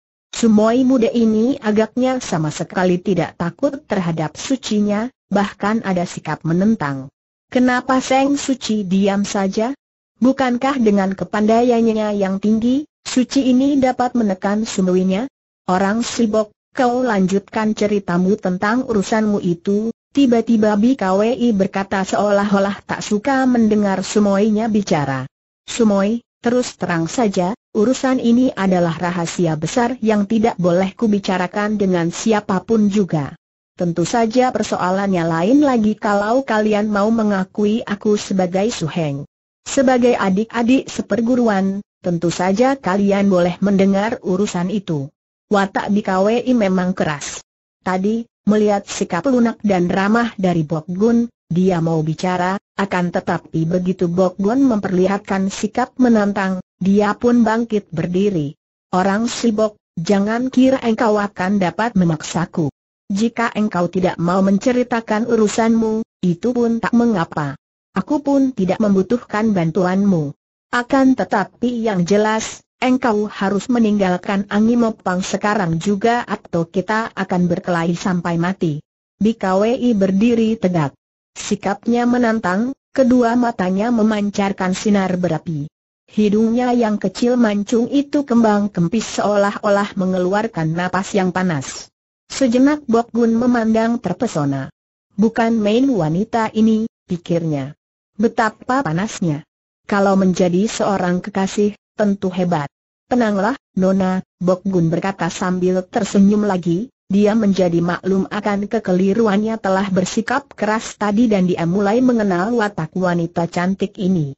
Cumoi muda ini agaknya sama sekali tidak takut terhadap sucinya, bahkan ada sikap menentang. Kenapa Seng Suci diam saja? Bukankah dengan kepandaiannya yang tinggi, Suci ini dapat menekan sunuinya? Orang sibok, kau lanjutkan ceritamu tentang urusanmu itu, Tiba-tiba BKWI berkata seolah-olah tak suka mendengar Sumoinya bicara. Sumoi, Terus terang saja, urusan ini adalah rahasia besar yang tidak boleh kubicarakan dengan siapapun juga. Tentu saja persoalannya lain lagi kalau kalian mau mengakui aku sebagai suheng. Sebagai adik-adik seperguruan, tentu saja kalian boleh mendengar urusan itu. Watak di BKWI memang keras. Tadi, melihat sikap lunak dan ramah dari Bok Gun, dia mau bicara, akan tetapi begitu Bok Gon memperlihatkan sikap menantang, dia pun bangkit berdiri. Orang sibok, jangan kira engkau akan dapat memaksaku. Jika engkau tidak mau menceritakan urusanmu, itu pun tak mengapa. Aku pun tidak membutuhkan bantuanmu. Akan tetapi yang jelas, engkau harus meninggalkan Angimopang sekarang juga atau kita akan berkelahi sampai mati. Bikawi berdiri tegak. Sikapnya menantang, kedua matanya memancarkan sinar berapi. Hidungnya yang kecil mancung itu kembang kempis seolah-olah mengeluarkan napas yang panas. Sejenak Bok Gun memandang terpesona. Bukan main wanita ini, pikirnya. Betapa panasnya. Kalau menjadi seorang kekasih, tentu hebat. Tenanglah, Nona, Bok Gun berkata sambil tersenyum lagi, dia menjadi maklum akan kekeliruannya telah bersikap keras tadi dan dia mulai mengenal watak wanita cantik ini.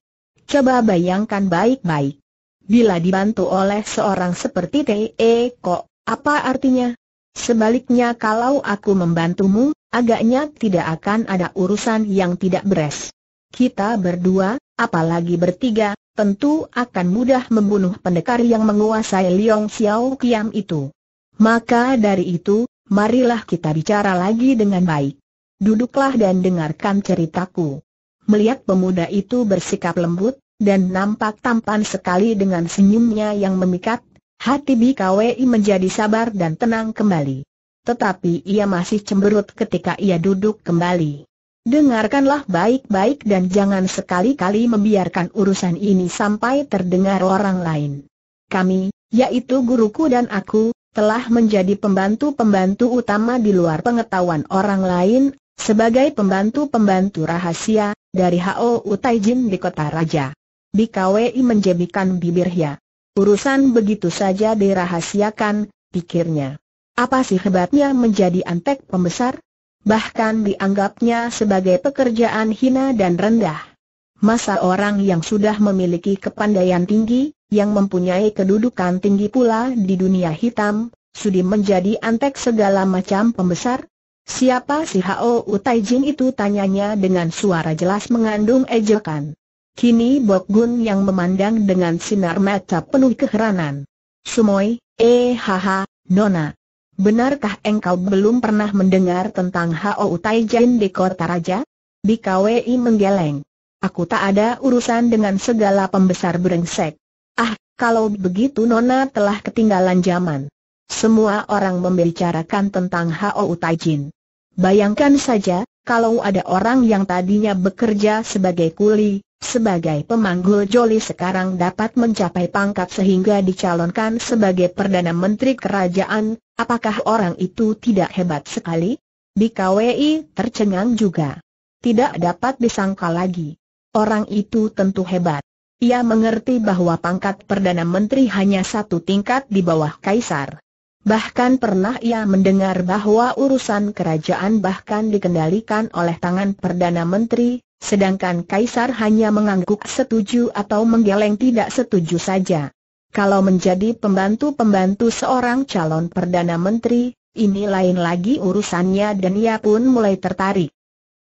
Coba bayangkan baik-baik. Bila dibantu oleh seorang seperti T.E. Kok, apa artinya? Sebaliknya kalau aku membantumu, agaknya tidak akan ada urusan yang tidak beres. Kita berdua, apalagi bertiga, tentu akan mudah membunuh pendekar yang menguasai Liong Xiao Qiang itu. Maka dari itu, marilah kita bicara lagi dengan baik. Duduklah dan dengarkan ceritaku. Melihat pemuda itu bersikap lembut, dan nampak tampan sekali dengan senyumnya yang memikat, hati BKWI menjadi sabar dan tenang kembali. Tetapi ia masih cemberut ketika ia duduk kembali. Dengarkanlah baik-baik dan jangan sekali-kali membiarkan urusan ini sampai terdengar orang lain. Kami, yaitu guruku dan aku, telah menjadi pembantu-pembantu utama di luar pengetahuan orang lain, sebagai pembantu-pembantu rahasia, dari H.O. Utaijin di kota raja. BKWI menjebikan bibirnya. Urusan begitu saja dirahasiakan, pikirnya. Apa sih hebatnya menjadi antek pembesar? Bahkan dianggapnya sebagai pekerjaan hina dan rendah. Masa orang yang sudah memiliki kepandaian tinggi, yang mempunyai kedudukan tinggi pula di dunia hitam, sudi menjadi antek segala macam pembesar? Siapa si Hao Utaijin itu tanyanya dengan suara jelas mengandung ejekan. Kini Bok Gun yang memandang dengan sinar mata penuh keheranan. Sumoi, eh haha, Nona. Benarkah engkau belum pernah mendengar tentang Hao Utaijin di kota raja? Di KWI menggeleng. Aku tak ada urusan dengan segala pembesar berengsek. Ah, kalau begitu Nona telah ketinggalan zaman. Semua orang membicarakan tentang Hao Taijin. Bayangkan saja, kalau ada orang yang tadinya bekerja sebagai kuli, sebagai pemanggul joli sekarang dapat mencapai pangkat sehingga dicalonkan sebagai Perdana Menteri Kerajaan, apakah orang itu tidak hebat sekali? BKWI tercengang juga. Tidak dapat disangka lagi. Orang itu tentu hebat. Ia mengerti bahwa pangkat Perdana Menteri hanya satu tingkat di bawah Kaisar. Bahkan pernah ia mendengar bahwa urusan kerajaan bahkan dikendalikan oleh tangan Perdana Menteri, sedangkan Kaisar hanya mengangguk setuju atau menggeleng tidak setuju saja. Kalau menjadi pembantu-pembantu seorang calon Perdana Menteri, ini lain lagi urusannya dan ia pun mulai tertarik.